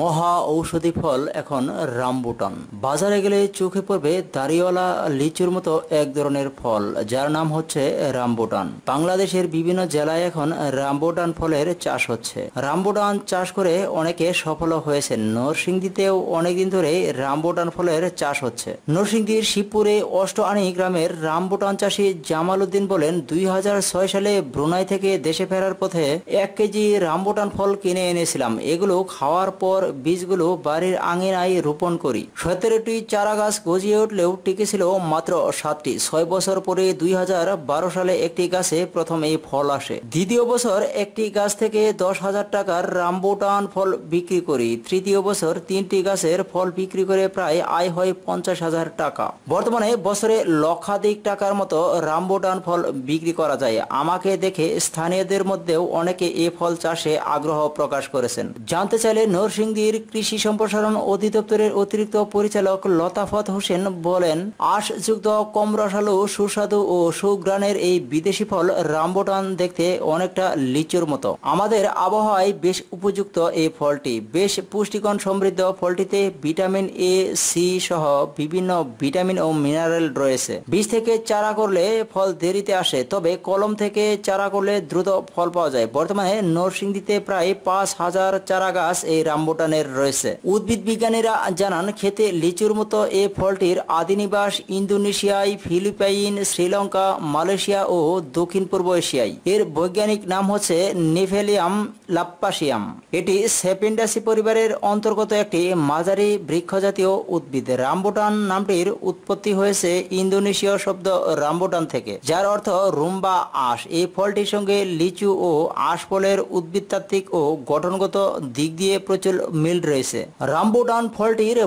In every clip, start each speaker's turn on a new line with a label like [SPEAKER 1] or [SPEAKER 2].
[SPEAKER 1] মহা ঔষধি ফল এখন রামবুটান বাজারে গেলে চোখে পড়বে দাড়িওয়ালা লিচুর মতো এক ধরনের ফল যার নাম হচ্ছে রামবুটান বাংলাদেশের বিভিন্ন জেলায় এখন রামবুটান ফলের চাষ হচ্ছে রামবুটান চাষ করে অনেকে সফল হয়েছেন নরসিংদীতেও অনেকদিন ধরে রামবুটান ফলের চাষ হচ্ছে নরসিংদীর শিবপুরে অষ্টআনি গ্রামের রামবুটান চাষী জামাল উদ্দিন বলেন দুই সালে ব্রুনাই থেকে দেশে ফেরার পথে এক কেজি রামবুটান ফল কিনে এনেছিলাম এগুলো খাওয়ার পর বীজগুলো বাড়ির আঙিনায় রোপণ করি সতেরোটি চারাগাছ গজিয়ে উঠলেও টিকেছিল মাত্র সাতটি ছয় বছর পরে দুই সালে একটি গাছে প্রথম এই ফল আসে দ্বিতীয় বছর একটি গাছ থেকে দশ হাজার টাকার রামবোটান ফল বিক্রি করি তৃতীয় বছর তিনটি গাছের ফল বিক্রি করে প্রায় আয় হয় পঞ্চাশ হাজার টাকা বর্তমানে বছরে লক্ষাধিক টাকার মতো রামবোটান ফল বিক্রি করা যায় আমাকে দেখে স্থানীয়দের মধ্যেও অনেকে এ ফল চাষে আগ্রহ প্রকাশ করেছেন জানতে চাইলে নরসিংদী নদীর কৃষি সম্প্রসারণ অধিদপ্তরের অতিরিক্ত পরিচালক লতাফত হোসেন বলেন আশযুক্ত কম রসালো সুস্বাদু ও সুগ্রানের এই বিদেশি ফল রামবোটান দেখতে অনেকটা লিচুর মতো আমাদের আবহাওয়ায় বেশ উপযুক্ত এই ফলটি বেশ পুষ্টিকর সমৃদ্ধ ফলটিতে ভিটামিন এ সি সহ বিভিন্ন ভিটামিন ও মিনারেল রয়েছে বীজ থেকে চারা করলে ফল দেরিতে আসে তবে কলম থেকে চারা করলে দ্রুত ফল পাওয়া যায় বর্তমানে নরসিংদীতে প্রায় পাঁচ হাজার চারা গাছ এই রামবোটান ধরনের রয়েছে উদ্ভিদ বিজ্ঞানীরা জানান খেতে লিচুর মতো এ ফলটির আদিনিবাস ইন্দোনেশিয়ায় ফিলিপাইন শ্রীলঙ্কা মালয়েশিয়া ও দক্ষিণ পূর্ব এশিয়ায় এর বৈজ্ঞানিক নাম হচ্ছে নিফেলিয়াম লাপ্পাসিয়াম এটি সেপিন্ডাসি পরিবারের অন্তর্গত একটি মাঝারি বৃক্ষ জাতীয় উদ্ভিদ রাম্বুটান নামটির উৎপত্তি হয়েছে ইন্দোনেশীয় শব্দ রামবুটান থেকে যার অর্থ রুম্বা আশ এই ফলটির সঙ্গে লিচু ও আশ ফলের উদ্ভিদতাত্ত্বিক ও গঠনগত দিক দিয়ে প্রচুর মিল রয়েছে রামবুটান ফলটির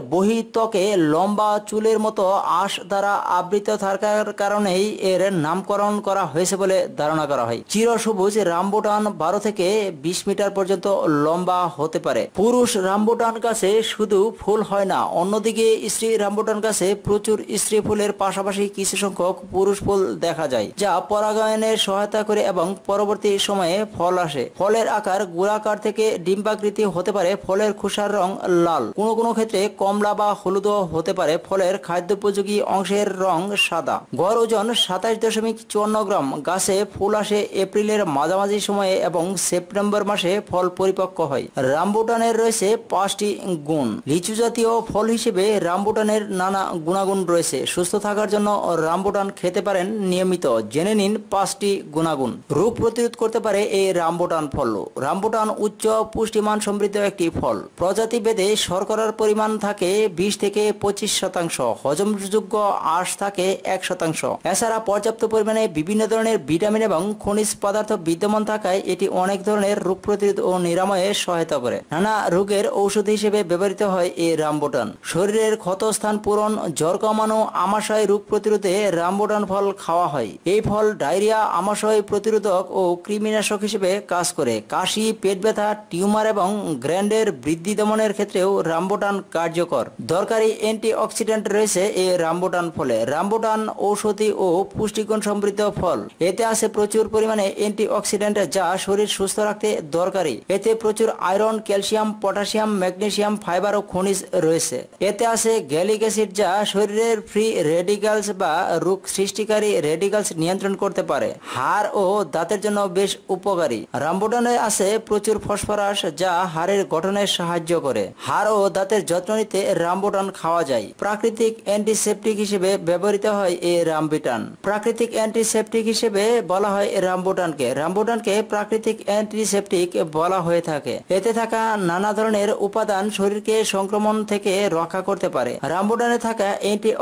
[SPEAKER 1] ত্বকে লম্বা চুলের মতো আশ দ্বারা আবৃত থাকার কারণেই এর নামকরণ করা হয়েছে বলে ধারণা করা হয় চিরসবুজ রাম্বুটান বারো থেকে বিশ মিটার পর্যন্ত লম্বা হতে পারে পুরুষ রাম্বুটান গাছে শুধু ফুল হয় না অন্যদিকে স্ত্রী রাম্বুটান গাছে প্রচুর স্ত্রী ফুলের পাশাপাশি কিছু সংখ্যক পুরুষ ফুল দেখা যায় যা পরাগায়নের সহায়তা করে এবং পরবর্তী সময়ে ফল আসে ফলের আকার গোলাকার থেকে ডিম্বাকৃতি হতে পারে ফলের খোসার রং লাল কোন কোন ক্ষেত্রে কমলা বা হলুদ হতে পারে ফলের খাদ্য উপযোগী অংশের রং সাদা গড় ওজন সাতাশ দশমিক চুয়ান্ন গ্রাম গাছে ফুল আসে এপ্রিলের মাঝামাঝি সময়ে এবং সেপ্টেম্বর মাসে মাসে ফল পরিপক্ক হয় রামবুটানের রয়েছে পাঁচটি গুণ লিচু জাতীয় ফল হিসেবে রামবুটানের নানা গুণাগুণ রয়েছে সুস্থ থাকার জন্য রামবুটান খেতে পারেন নিয়মিত জেনে নিন পাঁচটি গুণাগুণ রোগ প্রতিরোধ করতে পারে এই রামবুটান ফল রামবুটান উচ্চ পুষ্টিমান সমৃদ্ধ একটি ফল প্রজাতি বেদে শর্করার পরিমাণ থাকে বিশ থেকে পঁচিশ শতাংশ হজমযোগ্য আঁশ থাকে এক শতাংশ এছাড়া পর্যাপ্ত পরিমাণে বিভিন্ন ধরনের ভিটামিন এবং খনিজ পদার্থ বিদ্যমান থাকায় এটি অনেক ধরনের রোগ প্রতিরোধ ও নিরাময়ে সহায়তা করে নানা রোগের ঔষধ হিসেবে ব্যবহৃত হয় এই রামবোটান শরীরের ক্ষতস্থান পূরণ জ্বর কমানো আমাশয় রোগ প্রতিরোধে রামবোটান ফল খাওয়া হয় এই ফল ডায়রিয়া আমাশয় প্রতিরোধক ও কৃমিনাশক হিসেবে কাজ করে কাশি পেট ব্যথা টিউমার এবং গ্র্যান্ডের বৃদ্ধি দমনের ক্ষেত্রেও রামবোটান কার্যকর দরকারি অ্যান্টিঅক্সিডেন্ট রয়েছে এই রামবোটান ফলে রামবোটান ঔষধি ও পুষ্টিগুণ সমৃদ্ধ ফল এতে আছে প্রচুর পরিমাণে অ্যান্টিঅক্সিডেন্ট যা শরীর সুস্থ রাখতে দরকারি এতে প্রচুর iron calcium potassium magnesium fibre ও খনিজ রয়েছে এতে আছে গ্যালিক অ্যাসিড যা শরীরের ফ্রি রেডিকালস বা রোগ সৃষ্টিকারী রেডিকালস নিয়ন্ত্রণ করতে পারে হার ও দাঁতের জন্য বেশ উপকারী রামবুটানে আছে প্রচুর ফসফরাস যা হাড়ের গঠনে সাহায্য করে হার ও দাঁতের যত্ন নিতে রামবুটান খাওয়া যায় প্রাকৃতিক অ্যান্টিসেপটিক হিসেবে ব্যবহৃত হয় এই রামবিটান প্রাকৃতিক অ্যান্টিসেপটিক হিসেবে বলা হয় রামবুটানকে রামবুটানকে প্রাকৃতিক অ্যান্টিসেপটিক শরীরকে বলা হয়ে থাকে এতে থাকা নানা ধরনের উপাদান শরীরকে সংক্রমণ থেকে রক্ষা করতে পারে রামবুডানে থাকা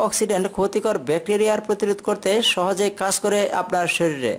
[SPEAKER 1] অক্সিডেন্ট ক্ষতিকর ব্যাকটেরিয়ার প্রতিরোধ করতে সহজে কাজ করে আপনার শরীরে